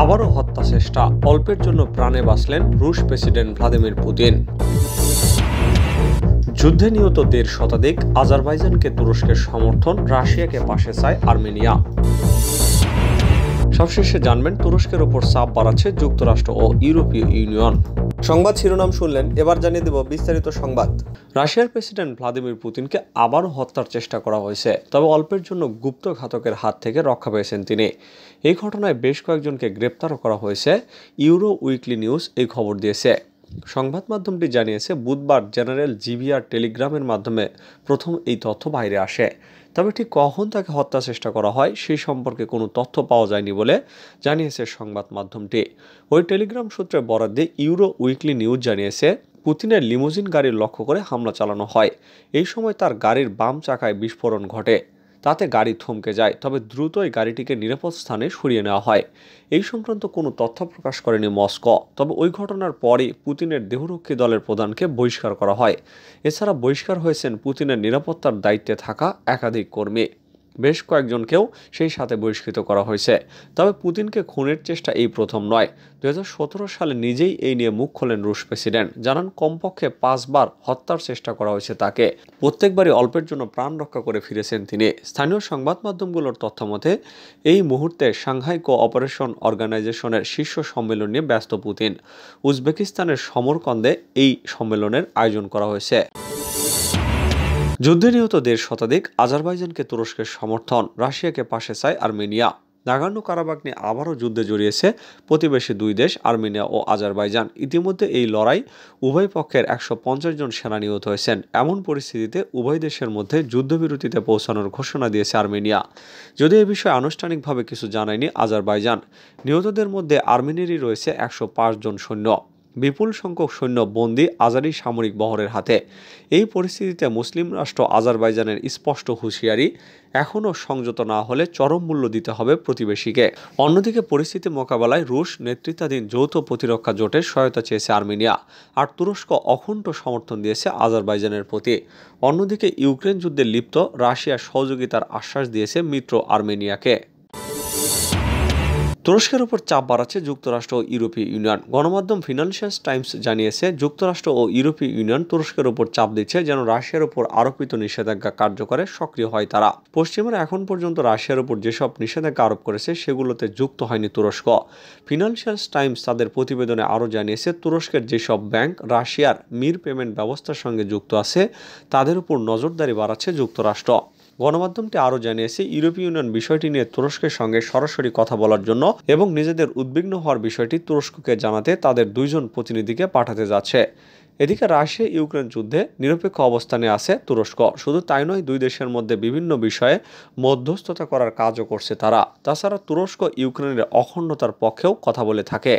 আবারও হত্যা চেষ্টা অল্পের জন্য প্রাণে বাঁচলেন রুশ প্রেসিডেন্ট ভ্লাদিমির পুতিন যুদ্ধে নিহত দেড় শতাধিক আজারবাইজানকে তুরস্কের সমর্থন রাশিয়াকে পাশে চায় আর্মেনিয়া সবশেষে জানবেন তুরস্কের ওপর চাপ বাড়াচ্ছে যুক্তরাষ্ট্র ও ইউরোপীয় ইউনিয়ন সংবাদ শিরোনাম শুনলেন এবার জানিয়ে দেব বিস্তারিত সংবাদ রাশিয়ার প্রেসিডেন্ট ভ্লাদিমির পুতিনকে আবারও হত্যার চেষ্টা করা হয়েছে তবে অল্পের জন্য গুপ্ত ঘাতকের হাত থেকে রক্ষা পেয়েছেন তিনি এই ঘটনায় বেশ কয়েকজনকে গ্রেপ্তারও করা হয়েছে ইউরো উইকলি নিউজ এই খবর দিয়েছে সংবাদ মাধ্যমটি জানিয়েছে বুধবার জেনারেল জিবিআর টেলিগ্রামের মাধ্যমে প্রথম এই তথ্য বাইরে আসে তবে ঠিক কখন তাকে হত্যা চেষ্টা করা হয় সেই সম্পর্কে কোনো তথ্য পাওয়া যায়নি বলে জানিয়েছে সংবাদ মাধ্যমটি ওই টেলিগ্রাম সূত্রে বরাদ্দে ইউরো উইকলি নিউজ জানিয়েছে পুতিনের লিমোজিন গাড়ির লক্ষ্য করে হামলা চালানো হয় এই সময় তার গাড়ির বাম চাকায় বিস্ফোরণ ঘটে তাতে গাড়ি থমকে যায় তবে দ্রুতই গাড়িটিকে নিরাপদ স্থানে সরিয়ে নেওয়া হয় এই সংক্রান্ত কোনো তথ্য প্রকাশ করেনি মস্কো তবে ওই ঘটনার পরই পুতিনের দেহরক্ষী দলের প্রধানকে বহিষ্কার করা হয় এছাড়া বহিষ্কার হয়েছেন পুতিনের নিরাপত্তার দায়িত্বে থাকা একাধিক কর্মী বেশ কয়েকজনকেও সেই সাথে বহিষ্কৃত করা হয়েছে তবে পুতিনকে খুনের চেষ্টা এই প্রথম নয় দু সালে নিজেই এই নিয়ে মুখ খোলেন রুশ প্রেসিডেন্ট জানান কমপক্ষে পাঁচবার হত্যার চেষ্টা করা হয়েছে তাকে প্রত্যেকবারই অল্পের জন্য প্রাণ রক্ষা করে ফিরেছেন তিনি স্থানীয় সংবাদ মাধ্যমগুলোর তথ্যমতে এই মুহূর্তে সাংহাই কো অপারেশন অর্গানাইজেশনের শীর্ষ সম্মেলন নিয়ে ব্যস্ত পুতিন উজবেকিস্তানের সমরকন্দে এই সম্মেলনের আয়োজন করা হয়েছে যুদ্ধে নিহতদের শতাধিক আজারবাইজানকে তুরস্কের সমর্থন রাশিয়াকে পাশে চায় আর্মেনিয়া নাগান্ন কারাবাগ নিয়ে আবারও যুদ্ধে জড়িয়েছে প্রতিবেশী দুই দেশ আর্মেনিয়া ও আজারবাইজান ইতিমধ্যে এই লড়াই উভয় পক্ষের একশো জন সেনা নিহত হয়েছেন এমন পরিস্থিতিতে উভয় দেশের মধ্যে যুদ্ধবিরতিতে পৌঁছানোর ঘোষণা দিয়েছে আর্মেনিয়া যদি এ বিষয়ে আনুষ্ঠানিকভাবে কিছু জানায়নি আজারবাইজান নিহতদের মধ্যে আর্মেনিয়ারই রয়েছে একশো জন সৈন্য বিপুল সংখ্যক সৈন্য বন্দী আজারি সামরিক বহরের হাতে এই পরিস্থিতিতে মুসলিম রাষ্ট্র আজারবাইজানের স্পষ্ট হুঁশিয়ারি এখনও সংযত না হলে চরম মূল্য দিতে হবে প্রতিবেশীকে অন্যদিকে পরিস্থিতি মোকাবেলায় রুশ নেতৃত্বাধীন যৌথ প্রতিরক্ষা জোটের সহায়তা চেয়েছে আর্মেনিয়া আর তুরস্ক অখণ্ড সমর্থন দিয়েছে আজারবাইজানের প্রতি অন্যদিকে ইউক্রেন যুদ্ধে লিপ্ত রাশিয়া সহযোগিতার আশ্বাস দিয়েছে মিত্র আর্মেনিয়াকে তুরস্কের উপর চাপ বাড়াচ্ছে যুক্তরাষ্ট্র ও ইউরোপীয় ইউনিয়ন গণমাধ্যম ফিনান্সিয়াল টাইমস জানিয়েছে যুক্তরাষ্ট্র ও ইউরোপীয় ইউনিয়ন তুরস্কের উপর চাপ দিচ্ছে যেন রাশিয়ার উপর আরোপিত নিষেধাজ্ঞা কার্যকরে সক্রিয় হয় তারা পশ্চিমের এখন পর্যন্ত রাশিয়ার উপর যেসব নিষেধাজ্ঞা আরোপ করেছে সেগুলোতে যুক্ত হয়নি তুরস্ক ফিনান্সিয়াল টাইমস তাদের প্রতিবেদনে আরও জানিয়েছে তুরস্কের যেসব ব্যাংক রাশিয়ার মির পেমেন্ট ব্যবস্থার সঙ্গে যুক্ত আছে তাদের উপর নজরদারি বাড়াচ্ছে যুক্তরাষ্ট্র গণমাধ্যমটি আরও জানিয়েছে ইউরোপীয় ইউনিয়ন বিষয়টি নিয়ে তুরস্কের সঙ্গে সরাসরি কথা বলার জন্য এবং নিজেদের উদ্বিগ্ন হওয়ার বিষয়টি তুরস্ককে জানাতে তাদের দুইজন প্রতিনিধিকে পাঠাতে যাচ্ছে এদিকে রাশিয়া ইউক্রেন যুদ্ধে নিরপেক্ষ অবস্থানে আছে তুরস্ক শুধু তাই নয় দুই দেশের মধ্যে বিভিন্ন বিষয়ে মধ্যস্থতা করার কাজও করছে তারা তাছাড়া তুরস্ক ইউক্রেনের অখণ্ডতার পক্ষেও কথা বলে থাকে